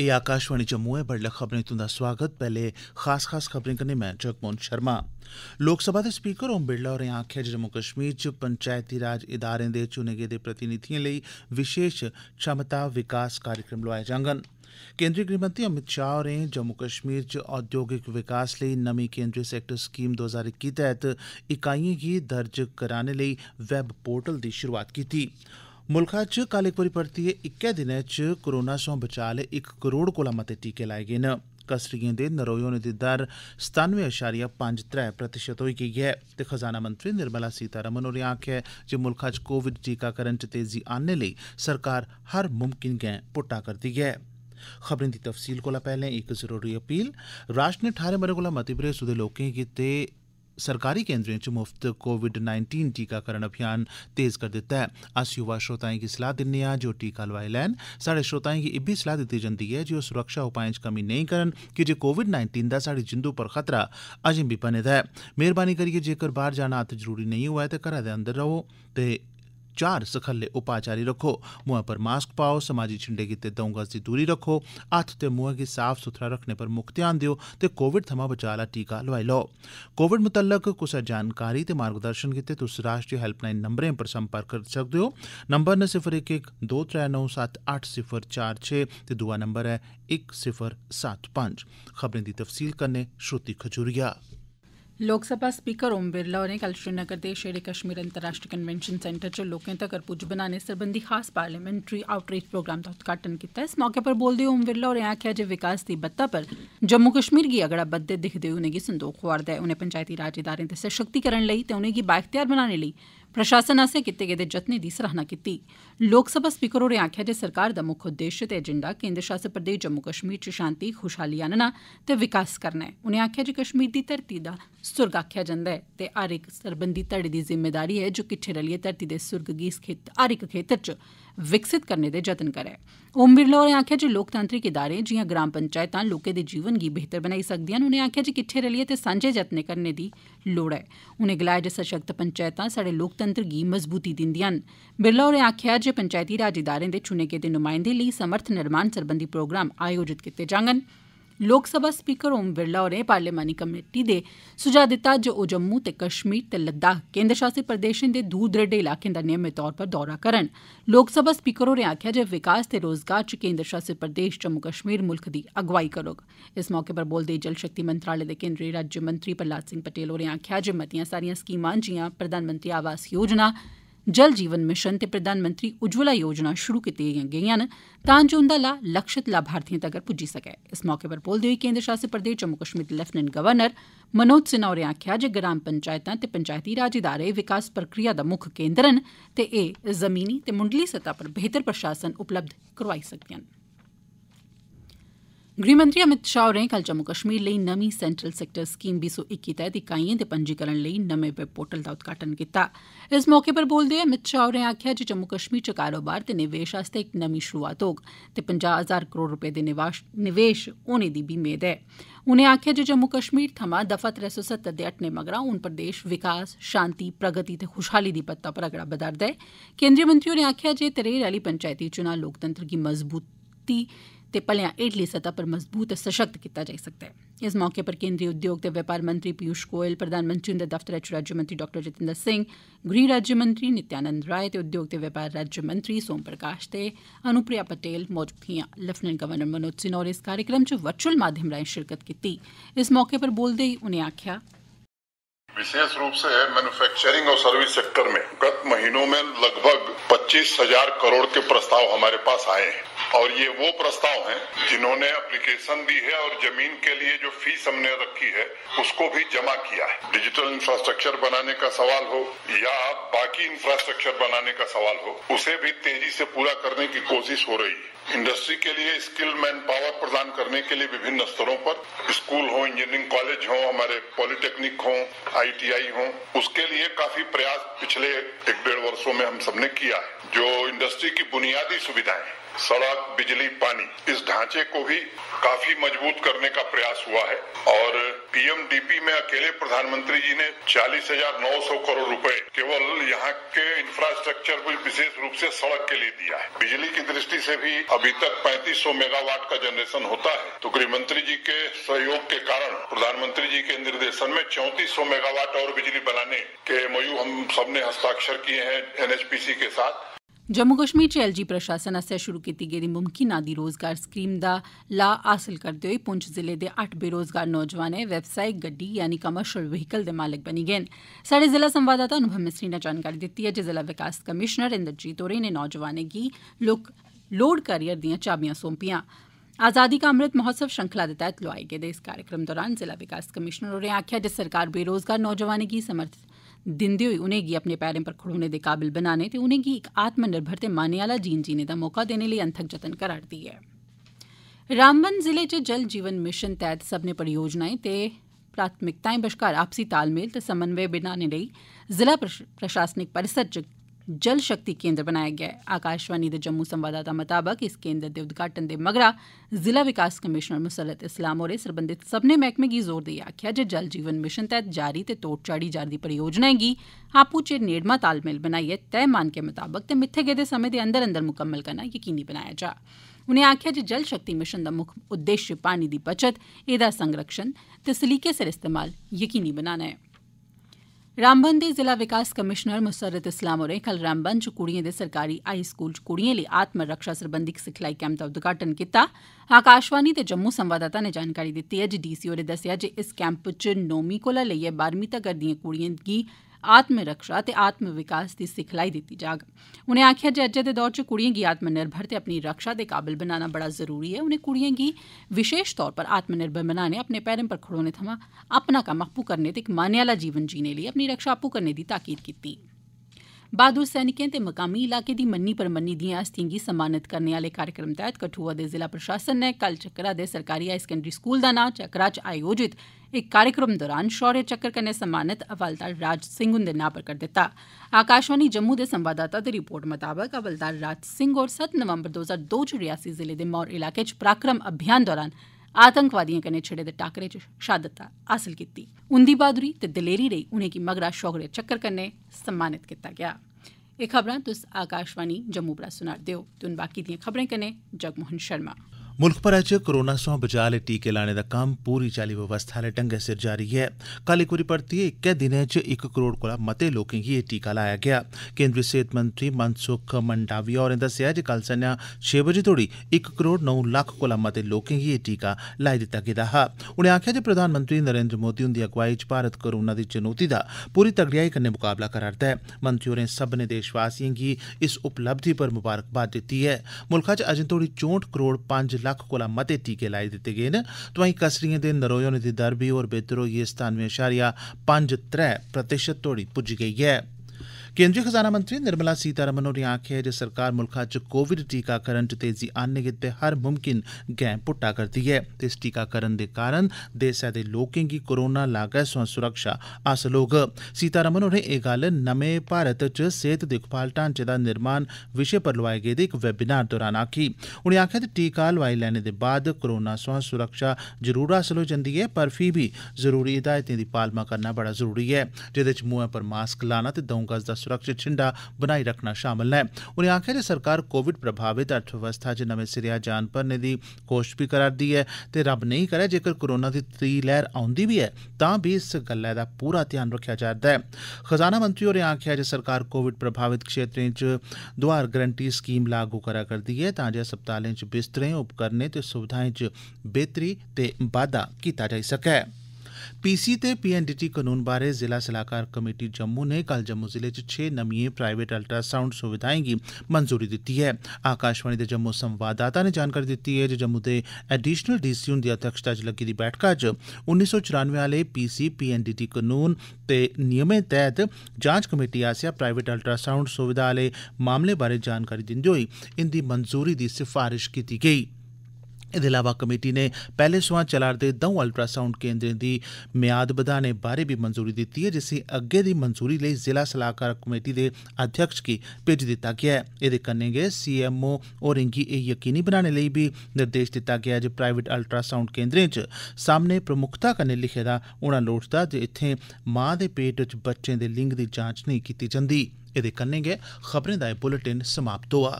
एह् आकाशवाणी जम्मू ऐ बडलै खबरें तुंदा सोआगत पैहले खास खास खबरें कन्नै मैं जगमोहन शर्मा लोकसभा दे स्पीकर ओम बिरला होरें आखेआ जे जम्मू कश्मीर च पंचैती राज इदारें दे चुने गेदे प्रतिनिधिएं लेई विशेष क्षमता विकास कार्यक्रम लोआए जाडन केन्द्री गृहमंत्री अमित शाह होरें जम्मू कश्मीर च औद्योगिक विकास लेई नमीं केन्द्री सैक्टर स्कीम दो हजार इक्की तैह्त इकाइएं गी दर्ज कराने लेई वैब पोर्टल दी शुरुआत कीती ऐ मुल्खै च कल इक बारी परतियै इक्कै दिनै च कोरोना सोयां बचाऽ लेई इक करोड़ कोला मते टीके लाए गे न कसरिएं दे नरोए होने दी दर सतानुए अशारिया पंज त्रै प्रतिशत होई गेई ऐ ते खजाना मंत्री निर्मला सीतारमण होरें आखेआ ऐ जे मुल्खै च कोविड टीकाकरण च तेजी आह्नने लेई सरकार हर मुमकिन गैं पुट्टा करदी ऐ खबरें दी तफसील कोला पैहले इक जरूरी अपील राष्ट्र नै ठारें ब'रें कोला मती बरेसू दे लोकें गितै सरकारी केन्द्रें च मुफ्त कोविड टीकाकरण अभियान तेज करी दित्ता ऐ अस युवा श्रोताएं गी सलाह दिन्ने आं जे ओह् टीका लोआई लैन स्हाड़े श्रोताएं गी इब्बी सलाह दित्ती जंदी ऐ जे ओह् सुरक्षा उपाएं च कमी नहीं करन कीजे कोविड नाइन्टीन दा स्हाड़ी जिंदू पर खतरा अजें बी बने दा ऐ मेहरबानी करियै जेकर बाहर जाना अत्त जरूरी नहीं होऐ तां घरै दे अंदर रवो ते चार सखल्ले उपाय जारी रखो मुंहै पर मास्क पाओ समाजी छिंडे गितै दौ गज की दूरी रखो हत्थ ते मुंहै गी साफ सुथरा रखने पर मुक्ख ध्यान दियो ते कोविड थमां बचाऽ आह्ला टीका लोआई लैओ कोविड मतल्लक कुसै जानकारी ते मार्गदर्शन गितै तुस राष्ट्रीय हेल्पलाइन नंबरें पर संपर्क करी सकदे ओ नंबर न सिफर इक इक दो त्रै नौ सत्त अट्ठ सिफर चार छे ते दूआ नंबर ऐ इक सिफर सत्त पंज खबरें दी तफसील कन्नै श्रुति खजूरिया लोकसभा स्पीकर ओम बिरला होरें कल श्रीनगर दे शेरे कश्मीर अंतर्राश्ट्रीय कन्वेंशन सेंटर च लोकें तगर पुज्ज बनाने सरबंधी खास पार्लियामेंट्री आउटरीच प्रोग्राम दा उद्घाटन कीता इस मौके पर बोलदे ओम बिरला होरें आखेआ जे विकास दी बत्ता पर जम्मू कश्मीर गी अगड़ा बधदे दिक्खदे होई उनेंगी संदोख होआ'रदा ऐ उनें पंचैती राज इदारें दे सशक्तिकरण लेई ते उनेंगी बाइख्तियार बनाने लेई प्रशासन आसेआ कीते गेदे जतनें दी सराहना कीती लोकसभा स्पीकर होरें आखेआ जे सरकार दा मुक्ख उद्देश्य ते एजेंडा केन्द्र शासित प्रदेश जम्मू कश्मीर च शांति खुशहाली आनना ते विकास करना ऐ उनें आखेआ जे कश्मीर दी धरती दा सुर्ग आखेआ जंदा ऐ ते हर इक सरबंधी घड़े दी जिम्मेदारी ऐ जे किट्ठे रलियै धरती दे सुर्ग गी हर इक खेत्तर च विकसित करने दे जतन करै ओम बिरला होरें आखेआ जे लोकतांत्रिक इदारें जिआं ग्राम पंचैतां लोकें दे जीवन गी बेहतर बनाई सकदिआं न उनें आखेआ जे किट्ठे रलियै ते सांझे जतन करने दी लोड़ ऐ उनें गलाया जे सशक्त पंचैतां स्हाड़े लोकतंत्र गी मजबूती दिंदिआं न बिरला होरें आखेआ जे पंचैती राज इदारें दे चुने गेदे नुमाइंदें लेई समर्थ निर्माण सरबंधी प्रोग्राम आयोजित कीते जाडन लोक सभा स्पीकर ओम बिरला होरें पार्लियामानी कमेटी दे सुझाऽ दित्ता जे ओह् जम्मू ते कश्मीर ते लद्दाख केन्द्र शासित प्रदेशें दे दूर दरेडे इलाकें दा नियमित तौर पर दौरा करन लोक सभा स्पीकर होरें आखेआ जे विकास ते रोजगार च केन्द्र शासित प्रदेश जम्मू कश्मीर मुल्ख दी अगुवाई करोग इस मौके पर बोलदे होई जल शक्ति मंत्रालय दे केन्द्री राज्यमंत्री प्रह्लाद सिंह पटेल होरें आखेआ जे मतियां सारियां स्कीमां जिआं प्रधानमंत्री आवास योजना जल जीवन मिशन ते प्रधानमंत्री उज्जवला योजना शुरू कीतियां गेइयां न तां जे उन्दा लाह् लक्षित लाभार्थिएं तगर पुज्जी सकै इस मौके पर बोलदे होई केंद्र शासित प्रदेश जम्मू कश्मीर दे लेफ्टिनेंट गवर्नर मनोज सिन्हा होरें आक्खेआ जे ग्राम पंचैतां ते पंचायती राज इदारे विकास प्रक्रिया दा मुक्ख केन्द्र न ते एह् जमीनी ते मुंडली सतह पर बेहतर प्रशासन उपलब्ध करोआई सकङन गृहमंत्री अमित शाह होरें कल जम्मू कश्मीर लेई नमीं सेंट्रल सैक्टर स्कीम बीसो सौ इक्की तैह्त इकाइएं दे पंजीकरण लेई नमें वैब पोर्टल दा उद्घाटन कीता इस मौके पर बोलदे होई अमित शाह होरें आखेआ जे जम्मू कश्मीर च कारोबार ते निवेश आस्तै इक नमीं शुरूआत होग ते पंजाह हजार करोड़ रपे दे निवेश होने दी बी मेद ऐ उनें आखेआ जे जम्मू कश्मीर थमां दफा त्रै सौ सत्तर दे हटने मगरा हून प्रदेश विकास शांति प्रगति ते खुशहाली दी बत्ता पर अगड़ा बधा'रदा ऐ केन्द्री मंत्री होरें आखेआ जे तरेर आह्ली पंचैती चुनां लोकतंत्र गी मजबूती ते भलेयां हेठली सतह पर मजबूत ते सशक्त कीता जाई सकदा ऐ इस मौके पर केन्द्री उद्योग ते बपार मंत्री पीयूष गोयल प्रधानमंत्री हुन्दे दफ्तरै च राज्यमंत्री डाक्टर जितेन्द्र सिंह गृह राज्यमंत्री नित्यानंद राय ते उद्योग ते बपार राज्यमंत्री सोम प्रकाश ते अनुप्रिया पटेल मौजूद हियां लेफ्टिनेंट गवर्नर मनोज सिन्हा होरें इस कार्यक्रम च वर्चुअल माध्यम राएं शिरकत कीती इस मौके पर बोलदे होई उनें आक्खेआ विशेष रूप से मैन्युफैक्चरिंग और सर्विस सेक्टर में गत महीनों में लगभग पच्चीस हजार करोड़ के प्रस्ताव हमारे पास आए हैं और ये वो प्रस्ताव हैं जिन्होंने एप्लीकेशन दी है और जमीन के लिए जो फीस हमने रखी है उसको भी जमा किया है डिजिटल इंफ्रास्ट्रक्चर बनाने का सवाल हो या बाकी इंफ्रास्ट्रक्चर बनाने का सवाल हो उसे भी तेजी से पूरा करने की कोशिश हो रही है इंडस्ट्री के लिए स्किल मैन पावर प्रदान करने के लिए विभिन्न स्तरों पर स्कूल हो इंजीनियरिंग कॉलेज हो हमारे पॉलिटेक्निक हो आई आईटीआई हो उसके लिए काफी प्रयास पिछले एक डेढ़ वर्षों में हम सबने किया है जो इंडस्ट्री की बुनियादी सुविधाएं सड़क बिजली पानी इस ढांचे को भी काफी मजबूत करने का प्रयास हुआ है और पीएमडीपी में अकेले प्रधानमंत्री जी ने चालीस हजार नौ सौ करोड़ रुपए केवल यहाँ के इंफ्रास्ट्रक्चर को विशेष रूप से सड़क के लिए दिया है बिजली की दृष्टि से भी अभी तक 3500 मेगावाट का जनरेशन होता है तो गृह मंत्री जी के सहयोग के कारण प्रधानमंत्री जी के निर्देशन में चौंतीस मेगावाट और बिजली बनाने के मयू हम सबने हस्ताक्षर किए हैं एनएचपीसी के साथ जम्मू कश्मीर च एलजी प्रशासन आसेआ शुरू कीती गेदी मुमकिन आदि रोजगार स्कीम दा लाह हासल करदे होई पुंछ जिले दे अट्ठ बेरोजगार नौजवानें व्यवसायिक गड्डी यानि कमर्शियल व्हीकल दे मालक बनी गे न साढ़े जिला संवाददाता अनुभव मिसरी नै जानकारी दित्ती ऐ जे जिला विकास कमिशनर इंद्रजीत होरें इनें नौजवानें गी लोड कैरियर दियां चाबियां सौंपियां आजादी का अमृत महोत्सव श्रृंखला दे तैह्त लोआए गेदे इस कार्यक्रम दौरान जिला विकास कमिश्नर होरें आखेआ जे सरकार बेरोजगार नौजवानें गी समर्थित दिंदे होई उनेंगी अपने पैरें पर खड़ोने दे काबिल बनाने ते उनेंगी इक आत्मनिर्भर ते मानने आला जीन जीने दा मौका देने लेई अनथक जतन करा'रदी ऐ रामबन जिले च जल जीवन मिशन तैह्त सब्मनें परियोजनाएं ते प्राथमिकताएं बश्कार आपसी तालमेल ते समन्वय बनाने लेई जिला प्रशासनिक परिसर च जल शक्ति केंद्र बनाया गया है आकाशवाणी दे जम्मू संवाददाता मताबक इस केंद्र दे उद्घाटन दे मगरा जिला विकास कमिश्नर मुसलत इस्लाम होरें सरबंधत सब्मनें मैह्कमें गी जोर देइयै आखेआ जे जल जीवन मिशन तैह्त जारी ते चाड़ी चाढ़ी जा'रदी परियोजनाएं गी आपूं चे नेड़मा तालमेल बनाइयै तय मानकें मताबक ते मित्थे गेदे समें दे अंदर अंदर मुकम्मल करना यकीनी बनाया जा उनें आखेआ जे जल शक्ति मिशन दा मुक्ख उद्देश्य पानी दी बचत एह्दा संरक्षण ते सलीके सिर इस्तेमाल यकीनी बनाना ऐ रामबन दे जिला विकास कमीशनर मुसर्रत इस्लाम होरें कल रामबन च कुड़िएं दे सरकारी हाई स्कूल च कुड़िएं लेई आत्म रक्षा सरबंधी इक सिखलाई कैंप दा उद्घाटन कीता आकाशवाणी दे जम्मू संवाददाता नै जानकारी दिती ऐ जे डी सी होरें दस्सेआ जे इस कैंप च नौमीं कोला लेइयै बारहमीं तगर दिएं कुड़िएं गी आत्म रक्षा ते आत्म विकास दी सिखलाई दिती जाग उनें आक्खेआ जे अज्जै दे दौर च कुड़िएं गी आत्मनिर्भर ते अपनी रक्षा दे काबल बनाना बड़ा जरूरी ऐ उनें कुड़िएं गी विशेष तौरा पर आत्मनिर्भर बनाने अपने पैरें पर खड़ोने थमां अपना कम्म आपू करने ते इक मायने आला जीवन जीने लेई अपनी रक्षा आपू करने दी ताकीद कीती ऐ बहादुर सैनिकें ते मकामी इलाके दी मन्नी परमन्नी दिएं हस्तिएं गी सम्मानित करने आले कार्यक्रम तैह्त कठुआ दे जिला प्रशासन नै कल चक्करा दे सरकारी हायर सकैंडरी स्कूल दा नां चक्करा च आयोजित इक कार्यक्रम दौरान शौर्य चक्र कन्नै सम्मानित हवलदार राज सिंह हुंदे नां पर करी दित्ता आकाशवाणी जम्मू दे संवाददाता दी रिपोर्ट मताबक हवलदार राज सिंह होर सत्त नवम्बर दो हजार दो च रियासी जिले दे मौर इलाके च पराक्रम अभियान दौरान आतंकवादिएं कन्नै छिड़े दे टाकरे च शहादत हासल कीती उंदी बहादुरी ते दलेरी लेई उनेंगी मगरा शौकय चक्र कन्नै सम्मानित कीता गेआ आकाशवाणी खबरें कन्नै जगमोहन शर्मा मुल्ख भरै च कोरोना सोयां बचाऽ लेई टीके लाने दा कम्म पूरी चाल्ली व्यवस्था आले ढंगै सिर जारी ऐ कल इक बारी परतियै इक्कै दिनै च इक करोड़ कोला मते लोकें गी एह् टीका लाया गेआ केन्द्री सेहत मंत्री मनसुख मंडाविया होरें दस्सेआ जे कल संजा छे बजे तोड़ी इक करोड़ नौ लक्ख कोला मते लोकें गी एह् टीका लाई दित्ता गेदा हा उनें आखेआ जे प्रधानमंत्री नरेन्द्र मोदी हुंदी अगुवाई च भारत कोरोना दी चुनौती दा पूरी तगड़ेयाई कन्नै मुकाबला करा'रदा ऐ मंत्री होरें सब्मनें देशवासिएं गी इस उपलब्धि पर मुबारकबाद दित्ती ऐ मुल्खै च अजें तोड़ी चौंठ करोड़ पंज लक्ख कोला मते टीके लाई दित्ते गे न तोआई कसरिएं दे नरोए होने दी दर बी होर बेहतर होइयै सतानवे अशारिया पंज त्रै प्रतिशत तोड़ी पुज्जी गेई ऐं केन्द्री खजाना मंत्री निर्मला सीतारमण होरें आक्खेआ ऐ जे सरकार मुल्खै च कोविड टीकाकरण च तेजी आनने गितै हर मुमकिन गैंह पुट्टा करदी ऐ ते इस टीकाकरण दे कारण देसै दे लोकें गी कोरोना लागै सोयां सुरक्षा हासल होग सीतारमण होरें एह् गल्ल नमें भारत च सेहत दिक्खभाल ढांचे दा निर्माण विषय पर लोआए गेदे इक वेबिनार दौरान आक्खी उनें आक्खेआ जे टीका लोआई लैने दे बाद कोरोना सोयां सुरक्षा जरूर हासल होई जंदी ऐ पर फी बी जरूरी हिदायतें दी पालमा करना बड़ा जरूरी ऐ जेदे च मुंहै पर मास्क लाना ते दऊं गज दा सुरक्षित छिंडा बनाई रखना शामल ऐ उनें आखेआ जे सरकार कोविड प्रभावित अर्थबवस्था च नमें सिरेया जान भरने दी कोश्त बी करा'रदी ऐ ते रब नेईं करै जेकर कोरोना दी त्री लैहर औंदी बी ऐ तां बी इस गल्लै दा पूरा ध्यान रखेआ जा'रदा ऐ खजाना मंत्री होरें आखेआ जे सरकार कोविड प्रभावित क्षेत्रें च दोआर गरंटी स्कीम लागू करै करदी ऐ तांजे अस्पतालें च बिस्तरें उपकरणें ते सुविधाएं च बेहतरी ते बाद्दा कीता जाई सकै पीसी ते पीएनडीटी कनून बारै जिला सलाहकार कमेटी जम्मू नै कल जम्मू जिले च छे नमिएं प्राइवेट अल्ट्रासाउंड सुविधाएं गी मंजूरी दित्ती ऐ आकाशवाणी दे जम्मू संवाददाता नै जानकारी दित्ती ऐ जे जम्मू दे एडिशनल डीसी हुंदी अध्यक्षता च लग्गी दी बैठका च उन्नी आले पीसी पीएनडीटी कनून ते नियमें तैह्त जांच कमेटी आसेआ प्राइवेट अल्ट्रासाउंड सुविधा आले मामले बारै जानकारी दिंदे होई इंदी मंजूरी दी सफारश कीती गेई ऐ एह्दे इलावा कमेटी नै पैह्ले सोयां चला'रदे द'ऊं अल्ट्रासाउंड केन्द्रें दी मयाद बधाने बारै बी मंजूरी दित्ती ऐ जिसी अग्गे दी मंजूरी लेई जिला सलाहकार कमेटी दे अध्यक्ष गी भेजी दित्ता गेआ ऐ एह्दे कन्नै गै सीएमओ होरें गी एह् यकीनी बनाने लेई बी निर्देश दित्ता गेआ ऐ जे प्राईवेट अल्ट्रासाउंड केन्द्रें च सामने प्रमुक्खता कन्नै लिखे दा होना लोड़चदा जे इत्थें मां दे पेट च बच्चें दे लिंग दी जांच नेईं कीती जंदी एह्दे कन्नै गै खबरें दा एह् बुलेटिन समाप्त होआ